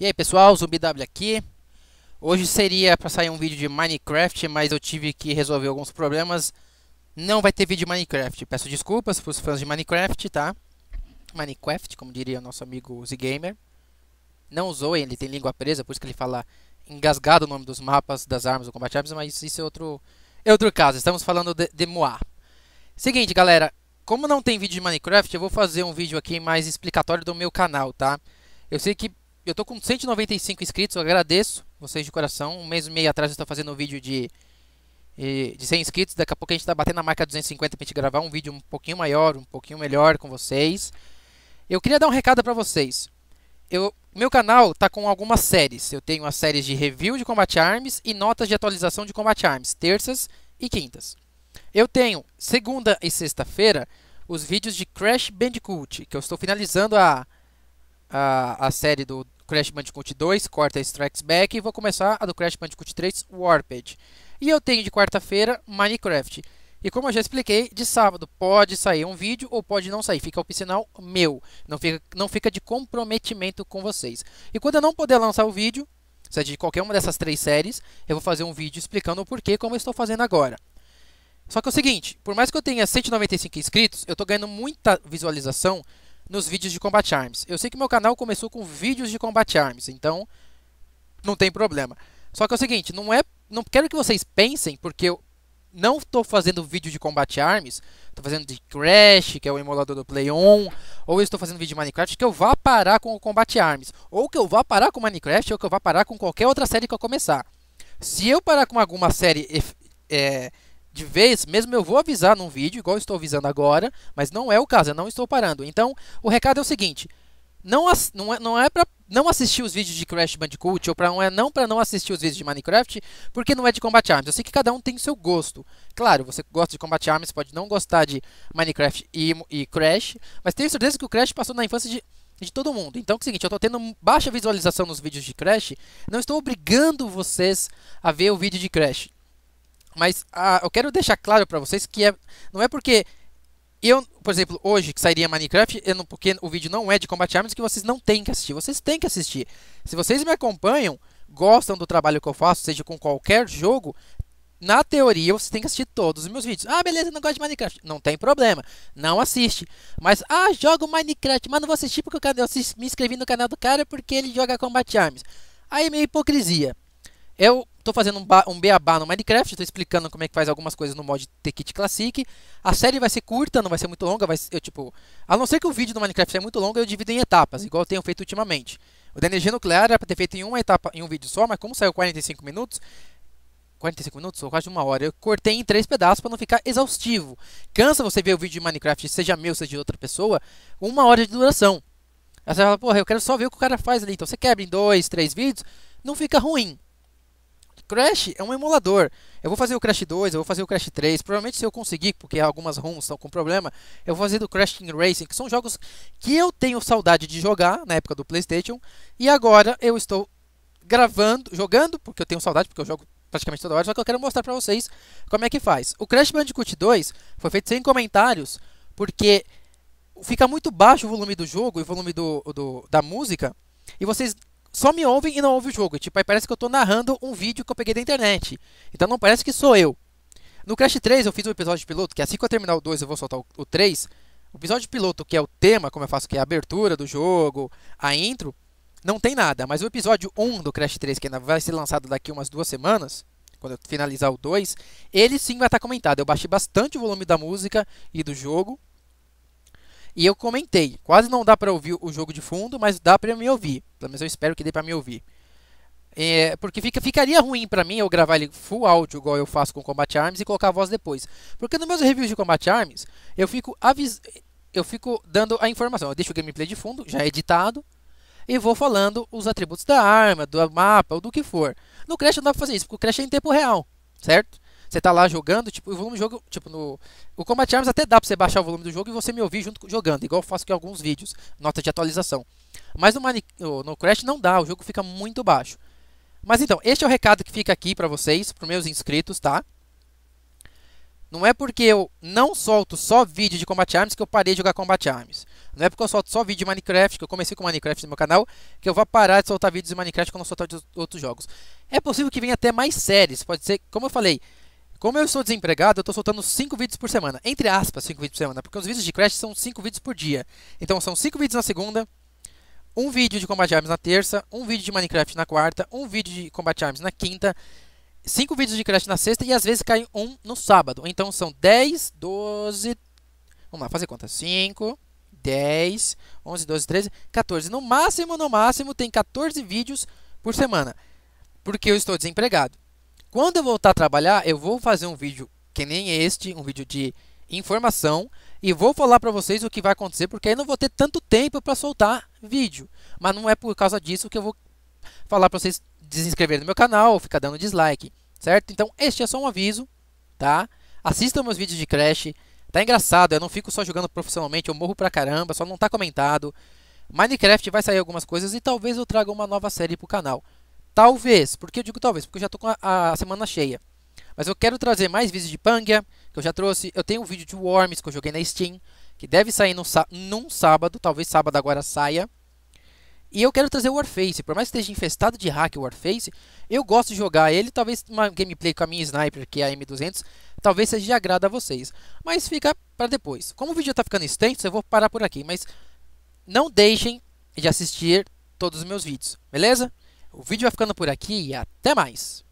E aí pessoal, ZumbiW aqui. Hoje seria para sair um vídeo de Minecraft, mas eu tive que resolver alguns problemas. Não vai ter vídeo de Minecraft. Peço desculpas para os fãs de Minecraft, tá? Minecraft, como diria o nosso amigo Zgamer. Não usou, ele tem língua presa, por isso que ele fala engasgado o nome dos mapas, das armas, do combate armas, mas isso é outro, é outro caso. Estamos falando de, de Seguinte, galera, como não tem vídeo de Minecraft, eu vou fazer um vídeo aqui mais explicatório do meu canal, tá? Eu sei que eu tô com 195 inscritos, eu agradeço vocês de coração. Um mês e meio atrás eu estava fazendo um vídeo de, de 100 inscritos. Daqui a pouco a gente está batendo a marca 250 para gente gravar um vídeo um pouquinho maior, um pouquinho melhor com vocês. Eu queria dar um recado para vocês. Eu, meu canal está com algumas séries. Eu tenho as séries de review de Combat Arms e notas de atualização de Combat Arms, terças e quintas. Eu tenho segunda e sexta-feira os vídeos de Crash Bandicoot, que eu estou finalizando a a, a série do Crash Bandicoot 2, Corta Strikes Back, e vou começar a do Crash Bandicoot 3, Warped. E eu tenho de quarta-feira Minecraft. E como eu já expliquei, de sábado pode sair um vídeo ou pode não sair, fica opcional meu, não fica, não fica de comprometimento com vocês. E quando eu não puder lançar o vídeo, seja é de qualquer uma dessas três séries, eu vou fazer um vídeo explicando o porquê, como eu estou fazendo agora. Só que é o seguinte, por mais que eu tenha 195 inscritos, eu estou ganhando muita visualização nos vídeos de Combat Arms. Eu sei que meu canal começou com vídeos de Combat Arms, então não tem problema. Só que é o seguinte, não é, não quero que vocês pensem, porque eu não estou fazendo vídeo de Combat Arms, estou fazendo de Crash, que é o emulador do Play On, ou estou fazendo vídeo de Minecraft, que eu vá parar com o Combat Arms, ou que eu vá parar com Minecraft, ou que eu vá parar com qualquer outra série que eu começar. Se eu parar com alguma série é, de vez, mesmo eu vou avisar num vídeo, igual estou avisando agora, mas não é o caso, eu não estou parando. Então, o recado é o seguinte: não, não é, não é para não assistir os vídeos de Crash Bandicoot ou para não é não para não assistir os vídeos de Minecraft, porque não é de Combat Arms. Eu sei que cada um tem seu gosto. Claro, você gosta de Combat Arms, pode não gostar de Minecraft e, e Crash, mas tenho certeza que o Crash passou na infância de de todo mundo. Então é o seguinte, eu estou tendo baixa visualização nos vídeos de Crash, não estou obrigando vocês a ver o vídeo de Crash. Mas ah, eu quero deixar claro para vocês que é, não é porque eu, por exemplo, hoje que sairia Minecraft, não, porque o vídeo não é de Combat Arms, que vocês não têm que assistir. Vocês têm que assistir. Se vocês me acompanham, gostam do trabalho que eu faço, seja com qualquer jogo, na teoria vocês têm que assistir todos os meus vídeos. Ah, beleza, não gosto de Minecraft. Não tem problema, não assiste. Mas, ah, jogo Minecraft, mas não vou assistir porque eu me inscrevi no canal do cara porque ele joga Combat Arms. Aí é minha hipocrisia. Eu Estou fazendo um, um beabá no Minecraft, estou explicando como é que faz algumas coisas no mod T-Kit Classic. A série vai ser curta, não vai ser muito longa, vai ser, eu, tipo... A não ser que o vídeo do Minecraft seja muito longo, eu divido em etapas, igual eu tenho feito ultimamente. O da energia nuclear era para ter feito em uma etapa, em um vídeo só, mas como saiu 45 minutos... 45 minutos ou quase uma hora, eu cortei em três pedaços para não ficar exaustivo. Cansa você ver o vídeo de Minecraft, seja meu, seja de outra pessoa, uma hora de duração. Aí você fala, porra, eu quero só ver o que o cara faz ali. Então você quebra em dois, três vídeos, não fica ruim. Crash é um emulador. Eu vou fazer o Crash 2, eu vou fazer o Crash 3. Provavelmente se eu conseguir, porque algumas ROMs estão com problema, eu vou fazer do Crash Team Racing, que são jogos que eu tenho saudade de jogar na época do PlayStation. E agora eu estou gravando, jogando, porque eu tenho saudade, porque eu jogo praticamente toda hora, só que eu quero mostrar pra vocês como é que faz. O Crash Bandicoot 2 foi feito sem comentários, porque fica muito baixo o volume do jogo e o volume do, do da música, e vocês só me ouve e não ouve o jogo. Tipo, aí parece que eu estou narrando um vídeo que eu peguei da internet. Então não parece que sou eu. No Crash 3 eu fiz um episódio de piloto, que assim que eu terminar o 2 eu vou soltar o, o 3. O episódio de piloto, que é o tema, como eu faço, que é a abertura do jogo, a intro, não tem nada. Mas o episódio 1 do Crash 3, que ainda vai ser lançado daqui umas duas semanas, quando eu finalizar o 2, ele sim vai estar comentado. Eu baixei bastante o volume da música e do jogo e eu comentei, quase não dá para ouvir o jogo de fundo, mas dá para me ouvir. Pelo menos eu espero que dê para me ouvir. É, porque fica, ficaria ruim para mim eu gravar ele full áudio, igual eu faço com Combat Arms, e colocar a voz depois. Porque nos meus reviews de Combat Arms, eu fico, avis... eu fico dando a informação. Eu deixo o gameplay de fundo, já é editado, e vou falando os atributos da arma, do mapa, ou do que for. No Crash não dá pra fazer isso, porque o Crash é em tempo real, certo? Você tá lá jogando, tipo, o volume do jogo, tipo, no. O Combat Arms até dá pra você baixar o volume do jogo e você me ouvir junto jogando, igual eu faço com alguns vídeos, nota de atualização. Mas no, Mani... no Crash não dá, o jogo fica muito baixo. Mas então, este é o recado que fica aqui pra vocês, pros meus inscritos, tá? Não é porque eu não solto só vídeo de Combat Arms que eu parei de jogar Combat Arms. Não é porque eu solto só vídeo de Minecraft, que eu comecei com Minecraft no meu canal, que eu vou parar de soltar vídeos de Minecraft quando eu soltar de outros jogos. É possível que venha até mais séries, pode ser, como eu falei, como eu estou desempregado, eu estou soltando 5 vídeos por semana. Entre aspas, 5 vídeos por semana, porque os vídeos de Crash são 5 vídeos por dia. Então são 5 vídeos na segunda, um vídeo de Combat Arms na terça, um vídeo de Minecraft na quarta, um vídeo de Combat Arms na quinta, 5 vídeos de Crash na sexta e às vezes cai um no sábado. Então são 10, 12. Vamos lá, fazer conta. 5, 10, 11, 12, 13, 14. No máximo, no máximo, tem 14 vídeos por semana. Porque eu estou desempregado. Quando eu voltar a trabalhar, eu vou fazer um vídeo que nem este, um vídeo de informação, e vou falar para vocês o que vai acontecer, porque aí não vou ter tanto tempo para soltar vídeo. Mas não é por causa disso que eu vou falar para vocês desinscreverem no meu canal, ficar dando dislike, certo? Então, este é só um aviso, tá? Assistam meus vídeos de Crash, tá engraçado, eu não fico só jogando profissionalmente, eu morro pra caramba, só não tá comentado. Minecraft vai sair algumas coisas e talvez eu traga uma nova série pro canal. Talvez. porque eu digo talvez? Porque eu já estou com a, a, semana cheia. Mas eu quero trazer mais vídeos de Pangia, que eu já trouxe. Eu tenho um vídeo de Worms que eu joguei na Steam, que deve sair no, num sábado, talvez sábado agora saia. E eu quero trazer o Warface, por mais que esteja infestado de hack o Warface, eu gosto de jogar ele, talvez uma gameplay com a minha sniper, que é a M200, talvez seja de agrado a vocês. Mas fica para depois. Como o vídeo está ficando extenso, eu vou parar por aqui, mas não deixem de assistir todos os meus vídeos, beleza? O vídeo vai ficando por aqui e até mais!